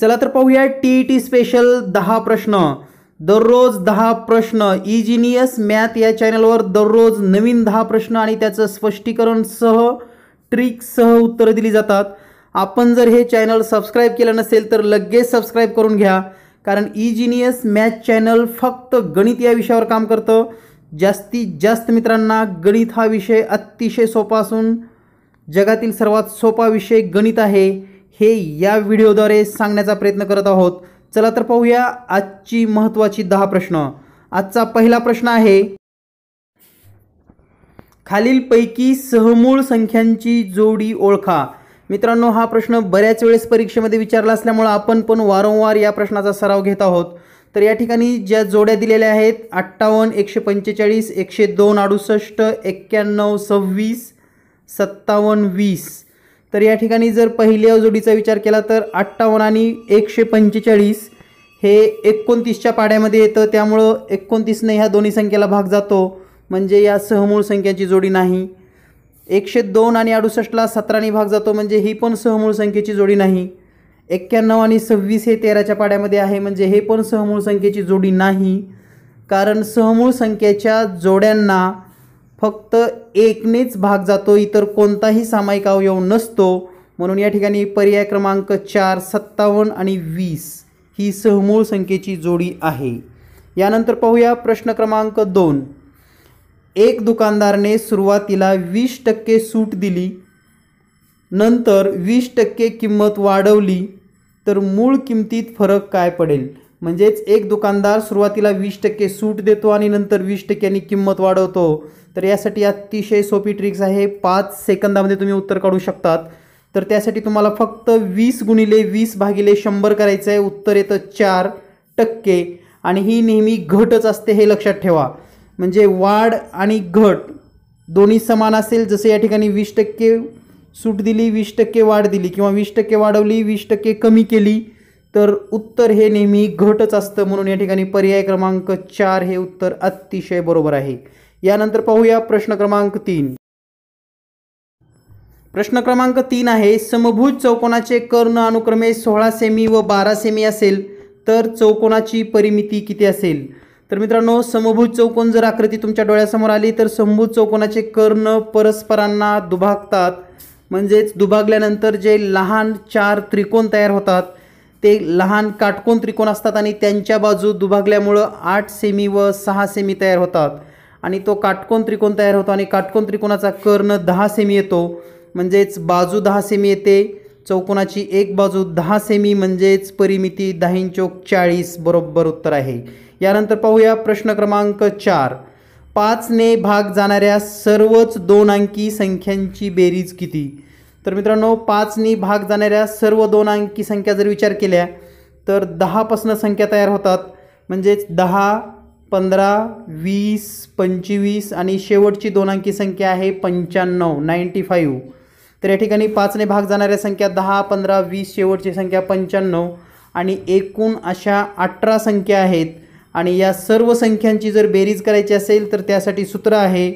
चला तर पाहूया टी ई टी स्पेशल दहा प्रश्न दररोज दहा प्रश्न इजिनियस मॅथ या चॅनलवर दररोज नवीन दहा प्रश्न आणि त्याचं स्पष्टीकरण सह ट्रिकसह उत्तरं दिली जातात आपण जर हे चॅनल सबस्क्राईब केलं नसेल तर लगेच सबस्क्राईब करून घ्या कारण इजिनियस मॅथ चॅनल फक्त गणित या विषयावर काम करतं जास्तीत जास्त मित्रांना गणित हा विषय अतिशय सोपा असून जगातील सर्वात सोपा विषय गणित आहे हे या व्हिडिओद्वारे सांगण्याचा प्रयत्न करत आहोत चला तर पाहूया आजची महत्त्वाची दहा प्रश्न आजचा पहिला प्रश्न आहे खालीलपैकी सहमूळ संख्यांची जोडी ओळखा मित्रांनो हा प्रश्न बऱ्याच वेळेस परीक्षेमध्ये विचारला असल्यामुळं आपण पण वारंवार या प्रश्नाचा सराव घेत आहोत तर या ठिकाणी ज्या जोड्या दिलेल्या आहेत अठ्ठावन्न एकशे पंचेचाळीस एकशे दोन अडुसष्ट एक्क्याण्णव सव्वीस सत्तावन्न वीस तर या ठिकाणी जर पहिल्या जोडीचा विचार केला तर अठ्ठावन्न आणि एकशे पंचेचाळीस हे एकोणतीसच्या पाड्यामध्ये येतं त्यामुळं एकोणतीसने ह्या दोन्ही संख्येला भाग जातो म्हणजे या सहमूळ संख्येची जोडी नाही एकशे दोन आणि अडुसष्टला सतराने भाग जातो म्हणजे ही पण सहमूळ संख्येची जोडी नाही एक्क्याण्णव आणि सव्वीस हे तेराच्या पाड्यामध्ये आहे म्हणजे हे पण सहमूळ संख्येची जोडी नाही कारण सहमूळ संख्येच्या जोड्यांना फक्त एकनेच भाग जातो इतर कोणताही सामायिक अवयव नसतो म्हणून या ठिकाणी पर्याय क्रमांक चार सत्तावन्न आणि वीस ही सहमूळ संख्येची जोडी आहे यानंतर पाहूया प्रश्न क्रमांक दोन एक दुकानदारने सुरुवातीला वीस टक्के सूट दिली नंतर वीस टक्के किंमत वाढवली तर मूळ किमतीत फरक काय पडेल म्हणजेच एक दुकानदार सुरुवातीला वीस टक्के सूट देतो आणि नंतर वीस टक्क्यांनी किंमत वाढवतो तर यासाठी अतिशय सोपी ट्रिक्स आहे पाच सेकंदामध्ये तुम्ही उत्तर काढू शकतात तर त्यासाठी तुम्हाला फक्त वीस गुणिले वीस भागिले शंभर करायचं आहे उत्तर येतं चार टक्के आणि ही नेहमी घटच असते हे लक्षात ठेवा म्हणजे वाढ आणि घट दोन्ही समान असेल जसे या ठिकाणी वीस टक्के सूट दिली वीस टक्के वाढ दिली किंवा वीस टक्के वाढवली वीस टक्के कमी केली तर उत्तर हे नेहमी घटच असतं म्हणून या ठिकाणी पर्याय क्रमांक चार हे उत्तर अतिशय बरोबर आहे यानंतर पाहूया प्रश्न क्रमांक तीन प्रश्न क्रमांक तीन आहे समभुज चौकोनाचे कर्ण अनुक्रमे सोळा सेमी व बारा सेमी असेल तर चौकोनाची परिमिती किती असेल तर मित्रांनो समभुज चौकोन जर आकृती तुमच्या डोळ्यासमोर आली तर समभुज चौकोनाचे कर्ण परस्परांना दुभागतात म्हणजेच दुभागल्यानंतर जे लहान चार त्रिकोण तयार होतात ते लहान काटकोन त्रिकोण असतात आणि त्यांच्या बाजू दुभागल्यामुळं आठ सेमी व सहा सेमी तयार होतात आणि तो काटकोन त्रिकोण तयार होतो आणि काटकोन त्रिकोणाचा कर्ण दहा सेमी येतो म्हणजेच बाजू दहा सेमी येते चौकोनाची एक बाजू दहा सेमी म्हणजेच परिमिती दहा चौक चाळीस बरोबर उत्तर आहे यानंतर पाहूया प्रश्न क्रमांक चार पाचने भाग जाणाऱ्या सर्वच दोन अंकी संख्यांची बेरीज किती तर मित्रांनो पाचनी भाग जाणाऱ्या सर्व दोन अंकी संख्या जर विचार केल्या तर दहापासनं संख्या तयार होतात म्हणजेच दहा पंधरा वीस पंचवीस आणि शेवटची दोन अंकी संख्या आहे पंच्याण्णव नाईंटी फाईव्ह तर या ठिकाणी पाचने भाग जाणाऱ्या संख्या दहा पंधरा वीस शेवटची संख्या पंच्याण्णव आणि एकूण अशा अठरा संख्या आहेत आणि या सर्व संख्यांची जर बेरीज करायची असेल तर त्यासाठी सूत्र आहे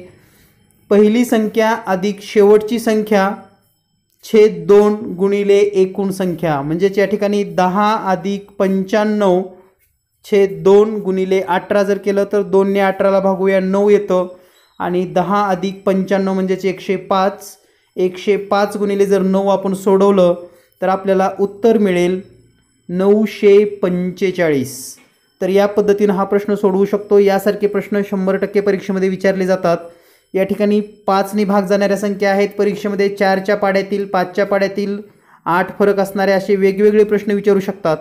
पहिली संख्या अधिक शेवटची संख्या छेद दोन गुणिले एकूण संख्या म्हणजेच या ठिकाणी दहा अधिक पंच्याण्णव छेद दोन गुणिले अठरा जर केलं तर दोनने अठराला भागूया नऊ येतं आणि दहा अधिक पंच्याण्णव म्हणजेच एकशे पाच एकशे पाच गुणिले जर नऊ आपण सोडवलं तर आपल्याला उत्तर मिळेल नऊशे पंचेचाळीस तर या पद्धतीनं हा प्रश्न सोडवू शकतो यासारखे प्रश्न शंभर टक्के परीक्षेमध्ये विचारले जातात या ठिकाणी पाचने भाग जाणाऱ्या संख्या आहेत परीक्षेमध्ये चारच्या पाड्यातील पाचच्या पाड्यातील आठ फरक असणारे असे वेगवेगळे प्रश्न विचारू शकतात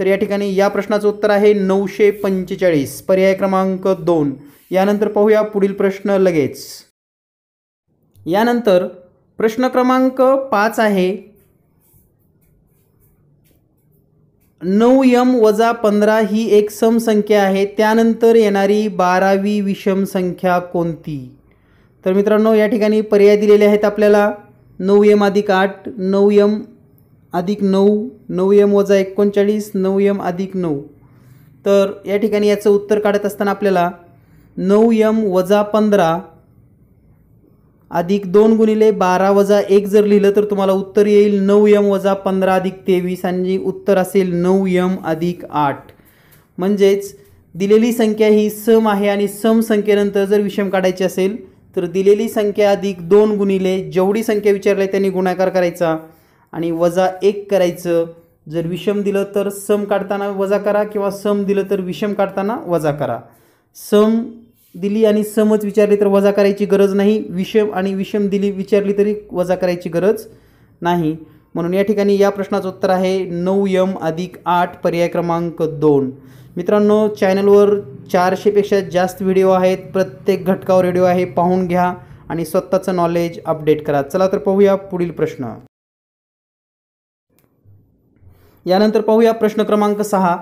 तर या ठिकाणी या प्रश्नाचं उत्तर आहे नऊशे पंचेचाळीस पर्याय क्रमांक दोन यानंतर पाहूया पुढील प्रश्न लगेच यानंतर प्रश्न क्रमांक पाच आहे नऊ यम वजा पंधरा ही एक सम संख्या आहे त्यानंतर येणारी बारावी विषम संख्या कोणती तर मित्रांनो या ठिकाणी पर्याय दिलेले आहेत आपल्याला नऊ एम अधिक आठ नऊ यम अधिक नऊ नऊ एम वजा एकोणचाळीस नऊ एम अधिक नऊ तर या ठिकाणी याचं उत्तर काढत असताना आपल्याला नऊ यम वजा पंधरा अधिक दोन गुणिले बारा वजा एक जर लिहिलं तर तुम्हाला उत्तर येईल नऊ यम वजा पंधरा अधिक तेवीस आणि उत्तर असेल नऊ यम अधिक आठ म्हणजेच दिलेली संख्या ही सम आहे आणि सम संख्येनंतर जर विषम काढायची असेल तर दिलेली संख्या अधिक दोन गुणिले जेवढी संख्या विचारली त्यांनी गुणाकार करायचा आणि वजा एक करायचं जर विषम दिलं तर सम काढताना वजा करा किंवा सम दिलं तर विषम काढताना वजा करा सम दिली आणि समच विचारली तर वजा करायची गरज नाही विषम आणि विषम दिली विचारली तरी वजा करायची गरज नाही म्हणून या ठिकाणी या प्रश्नाचं उत्तर आहे नऊ यम अधिक आठ पर्याय क्रमांक दोन मित्रांनो चॅनलवर चारशेपेक्षा जास्त व्हिडिओ आहेत प्रत्येक घटकावर व्हिडिओ आहे पाहून घ्या आणि स्वतःचं नॉलेज अपडेट करा चला तर पाहूया पुढील प्रश्न यानंतर पाहूया प्रश्न क्रमांक सहा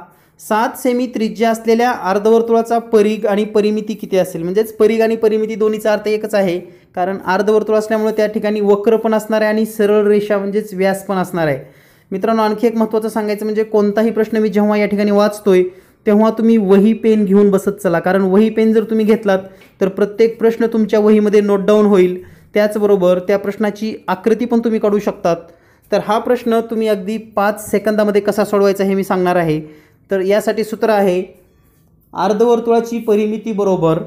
सात सेमी त्रिज्या असलेल्या अर्धवर्तुळाचा परीघ आणि परिमिती किती असेल म्हणजेच परीघ आणि परिमिती दोन्हीचा अर्थ एकच आहे कारण अर्धवर्तुळ असल्यामुळे त्या ठिकाणी वक्र पण असणार आहे आणि सरळ रेषा म्हणजेच व्यास पण असणार आहे मित्रांनो आणखी एक महत्त्वाचं सांगायचं म्हणजे कोणताही प्रश्न मी जेव्हा या ठिकाणी वाचतोय तेव्हा तुम्ही वही पेन घेऊन बसत चला कारण वही पेन जर तुम्ही घेतलात तर प्रत्येक प्रश्न तुमच्या वहीमध्ये नोट डाऊन होईल त्याचबरोबर त्या प्रश्नाची आकृती पण तुम्ही काढू शकतात तर हा प्रश्न तुम्ही अगदी पाच सेकंदामध्ये कसा सोडवायचा हे मी सांगणार आहे तर यासाठी सूत्र आहे अर्धवर्तुळाची परिमिती बरोबर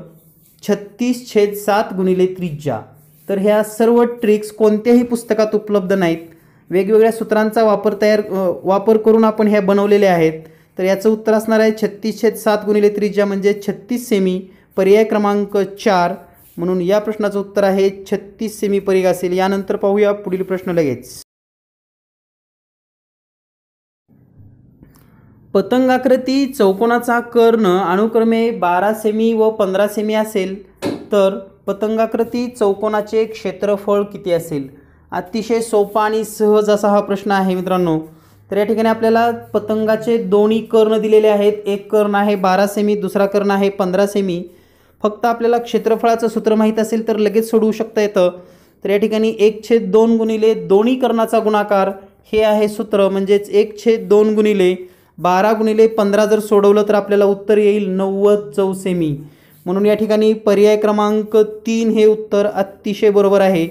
छत्तीस छेद सात गुणिले त्रिज्या तर ह्या सर्व ट्रिक्स कोणत्याही पुस्तकात उपलब्ध नाहीत वेगवेगळ्या सूत्रांचा वापर तयार वापर करून आपण ह्या बनवलेल्या आहेत तर याचं उत्तर असणार आहे छत्तीस छेद सात गुणिले त्रिज्या म्हणजे छत्तीस सेमी पर्याय क्रमांक चार म्हणून या प्रश्नाचं उत्तर आहे छत्तीस सेमी परिघ असेल यानंतर पाहूया पुढील प्रश्न लगेच पतंगाकृती चौकोनाचा कर्ण अनुक्रमे बारा सेमी व पंधरा सेमी असेल तर पतंगाकृती चौकोनाचे क्षेत्रफळ किती असेल अतिशय सोपा आणि सहज असा हा प्रश्न आहे मित्रांनो तर या ठिकाणी आपल्याला पतंगाचे दोन्ही कर्ण दिलेले आहेत एक कर्ण आहे बारा सेमी दुसरा कर्ण आहे पंधरा सेमी फक्त आपल्याला क्षेत्रफळाचं सूत्र माहीत असेल तर लगेच सोडवू शकता येतं तर या ठिकाणी एक छेद दोन गुणिले दोन्ही कर्णाचा गुणाकार हे आहे सूत्र म्हणजेच एक छेद दोन गुणिले बारा गुणिले पंधरा जर सोडवलं तर आपल्याला उत्तर येईल नव्वद चौसेमी म्हणून या ठिकाणी पर्याय क्रमांक तीन हे उत्तर अतिशय बरोबर आहे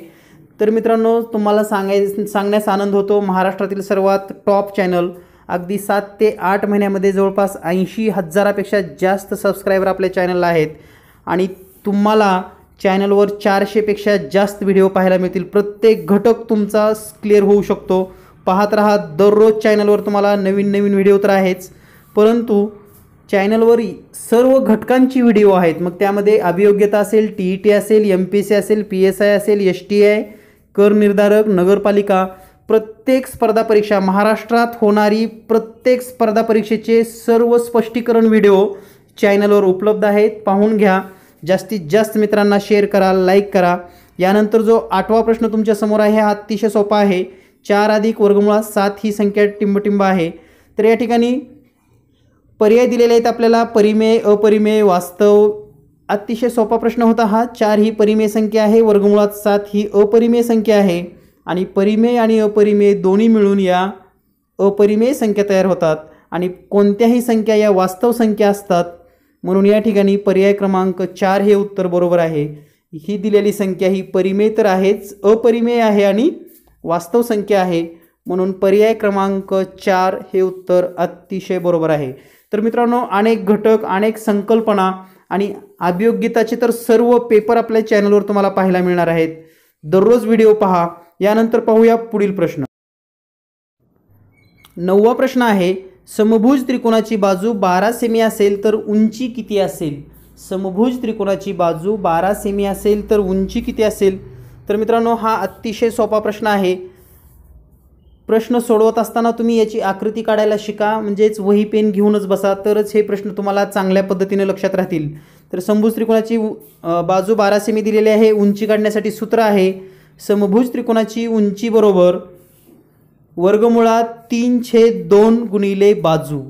तर मित्रांनो तुम्हाला सांगाय सांगण्यास आनंद होतो महाराष्ट्रातील सर्वात टॉप चॅनल अगदी सात ते आठ महिन्यामध्ये जवळपास ऐंशी हजारापेक्षा जास्त सबस्क्रायबर आपल्या चॅनलला आहेत आणि तुम्हाला चॅनलवर चारशेपेक्षा जास्त व्हिडिओ पाहायला मिळतील प्रत्येक घटक तुमचा क्लिअर होऊ शकतो पाहत राहा दररोज चॅनलवर तुम्हाला नवीन नवीन व्हिडिओ तर आहेच परंतु चॅनलवर सर्व घटकांची व्हिडिओ आहेत मग त्यामध्ये अभियोग्यता असेल टी ई टी असेल एम पी सी असेल पी एस आय असेल एस टी आय कर निर्धारक नगरपालिका प्रत्येक स्पर्धा परीक्षा महाराष्ट्रात होणारी प्रत्येक स्पर्धा परीक्षेचे सर्व स्पष्टीकरण व्हिडिओ चॅनलवर उपलब्ध आहेत पाहून घ्या जास्तीत जास्त मित्रांना शेअर करा लाईक करा यानंतर जो आठवा प्रश्न तुमच्यासमोर आहे हा अतिशय सोपा आहे चार अधिक वर्गमुळात सात ही संख्या टिंबटिंब आहे तर या ठिकाणी पर्याय दिलेले आहेत आपल्याला परिमेय अपरिमेय वास्तव अतिशय सोपा प्रश्न होता हा चार ही परिमेय संख्या आहे वर्गमुळात सात ही अपरिमेय संख्या आहे आणि परिमेय आणि अपरिमेय दोन्ही मिळून या अपरिमेय संख्या तयार होतात आणि कोणत्याही संख्या या वास्तव संख्या असतात म्हणून या ठिकाणी पर्याय क्रमांक चार हे उत्तर बरोबर आहे ही दिलेली संख्या ही परिमेय तर आहेच अपरिमेय आहे आणि वास्तव संख्या आहे म्हणून पर्याय क्रमांक चार हे उत्तर अतिशय बरोबर आहे तर मित्रांनो अनेक घटक अनेक संकल्पना आणि अभियोग्यताचे तर सर्व पेपर आपल्या चॅनलवर तुम्हाला पाहायला मिळणार आहेत दररोज व्हिडिओ पहा यानंतर पाहूया पुढील प्रश्न नववा प्रश्न आहे समभुज त्रिकोणाची बाजू बारा सेमी असेल तर उंची किती असेल समभुज त्रिकोणाची बाजू बारा सेमी असेल तर उंची किती असेल तर मित्रांनो हा अतिशय सोपा प्रश्न आहे प्रश्न सोडवत असताना तुम्ही याची आकृती काढायला शिका म्हणजेच वही पेन घेऊनच बसा तरच हे प्रश्न तुम्हाला चांगल्या पद्धतीने लक्षात राहतील तर समभुज त्रिकोणाची बाजू बारा सेमी दिलेली आहे उंची काढण्यासाठी सूत्र आहे समभुज त्रिकोणाची उंची बरोबर वर्गमुळात तीन छेद दोन गुणिले बाजू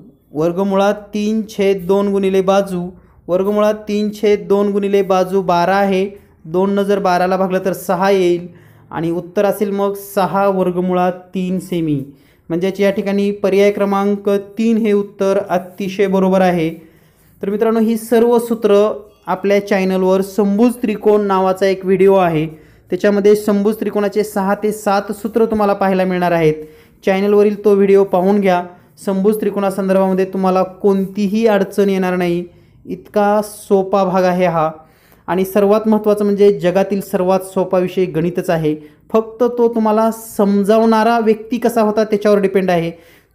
वर्गमुळात तीन छेद दोन गुणिले बाजू वर्गमुळात तीन छेद दोन गुणिले बाजू बारा आहे दोन नजर जर बाराला भागलं तर सहा येईल आणि उत्तर असेल मग सहा वर्गमुळात तीन सेमी म्हणजेच या ठिकाणी पर्याय क्रमांक तीन हे उत्तर अतिशय बरोबर आहे तर मित्रांनो ही सर्व सूत्र आपल्या चॅनलवर शंभूज त्रिकोण नावाचा एक व्हिडिओ आहे त्याच्यामध्ये शंभूज त्रिकोणाचे सहा ते सात सूत्र तुम्हाला पाहायला मिळणार आहेत चॅनलवरील तो व्हिडिओ पाहून घ्या शंभूज त्रिकोणासंदर्भामध्ये तुम्हाला कोणतीही अडचण येणार नाही इतका सोपा भाग आहे हा आणि सर्वात महत्त्वाचं म्हणजे जगातील सर्वात सोपा विषय गणितच आहे फक्त तो तुम्हाला समजावणारा व्यक्ती कसा होता त्याच्यावर डिपेंड आहे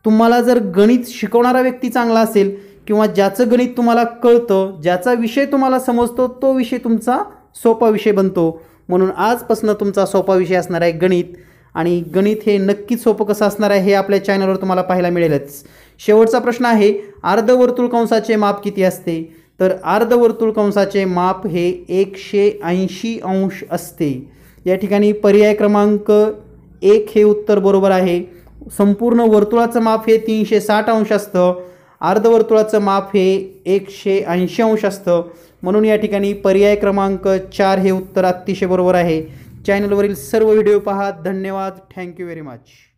तुम्हाला जर गणित शिकवणारा व्यक्ती चांगला असेल किंवा ज्याचं गणित तुम्हाला कळतं ज्याचा विषय तुम्हाला समजतो तो विषय तुमचा सोपा विषय बनतो म्हणून आजपासून तुमचा सोपा विषय असणार आहे गणित आणि गणित हे नक्कीच सोपं कसं असणार आहे हे आपल्या चॅनलवर तुम्हाला पाहायला मिळेलच शेवटचा प्रश्न आहे अर्धवर्तुळ कंसाचे माप किती असते तर अर्धवर्तुळ कंसाचे माप हे एकशे ऐंशी अंश असते या ठिकाणी पर्याय क्रमांक एक हे उत्तर बरोबर आहे संपूर्ण वर्तुळाचं माप हे तीनशे साठ अंश असतं अर्धवर्तुळाचं माप हे एकशे ऐंशी अंश असतं म्हणून या ठिकाणी पर्याय क्रमांक चार हे उत्तर अतिशय बरोबर आहे चॅनलवरील सर्व व्हिडिओ पहा धन्यवाद थँक्यू व्हेरी मच